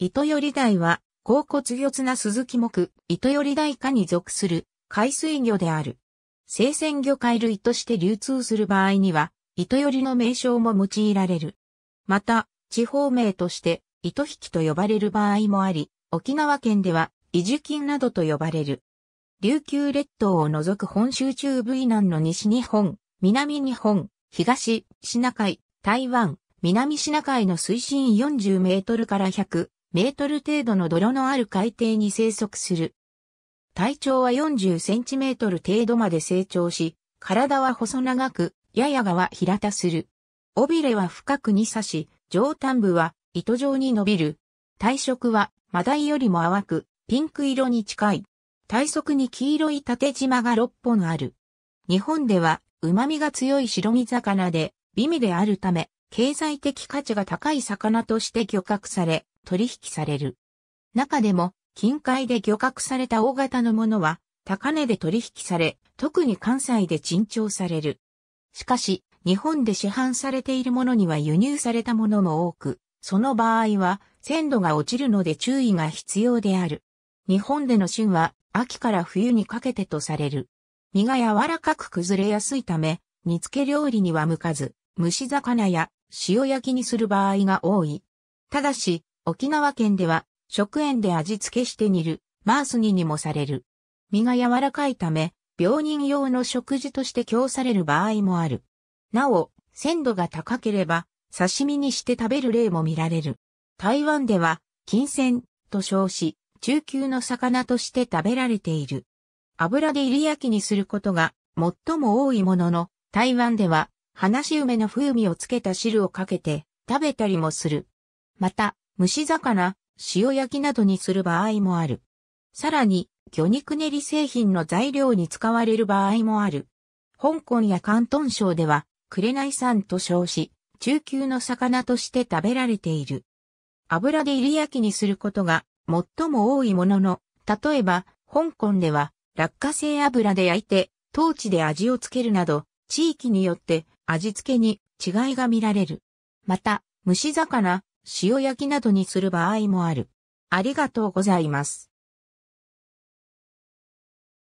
糸寄り台は、甲骨魚綱鈴木木、糸寄り台下に属する海水魚である。生鮮魚介類として流通する場合には、糸寄りの名称も用いられる。また、地方名として、糸引きと呼ばれる場合もあり、沖縄県では、伊住金などと呼ばれる。琉球列島を除く本州中部以南の西日本、南日本、東、シナ海、台湾、南シナ海の水深40メートルから100メートル程度の泥のある海底に生息する。体長は40センチメートル程度まで成長し、体は細長く、ややがは平たする。尾びれは深くに刺し、上端部は糸状に伸びる。体色はマダイよりも淡く、ピンク色に近い。体側に黄色い縦縞が6本ある。日本では旨味が強い白身魚で、美味であるため、経済的価値が高い魚として漁獲され、取引される。中でも、近海で漁獲された大型のものは、高値で取引され、特に関西で珍重される。しかし、日本で市販されているものには輸入されたものも多く、その場合は鮮度が落ちるので注意が必要である。日本での旬は秋から冬にかけてとされる。身が柔らかく崩れやすいため、煮付け料理には向かず、蒸し魚や塩焼きにする場合が多い。ただし、沖縄県では、食塩で味付けして煮る、マース煮にもされる。身が柔らかいため、病人用の食事として供される場合もある。なお、鮮度が高ければ、刺身にして食べる例も見られる。台湾では、金銭と称し、中級の魚として食べられている。油で入り焼きにすることが最も多いものの、台湾では、話梅の風味をつけた汁をかけて食べたりもする。また、蒸し魚、塩焼きなどにする場合もある。さらに、魚肉練り製品の材料に使われる場合もある。香港や広東省では、紅山と称し、中級の魚として食べられている。油で入り焼きにすることが最も多いものの、例えば、香港では、落花生油で焼いて、当地で味をつけるなど、地域によって味付けに違いが見られる。また、蒸し魚、塩焼きなどにする場合もある。ありがとうございます。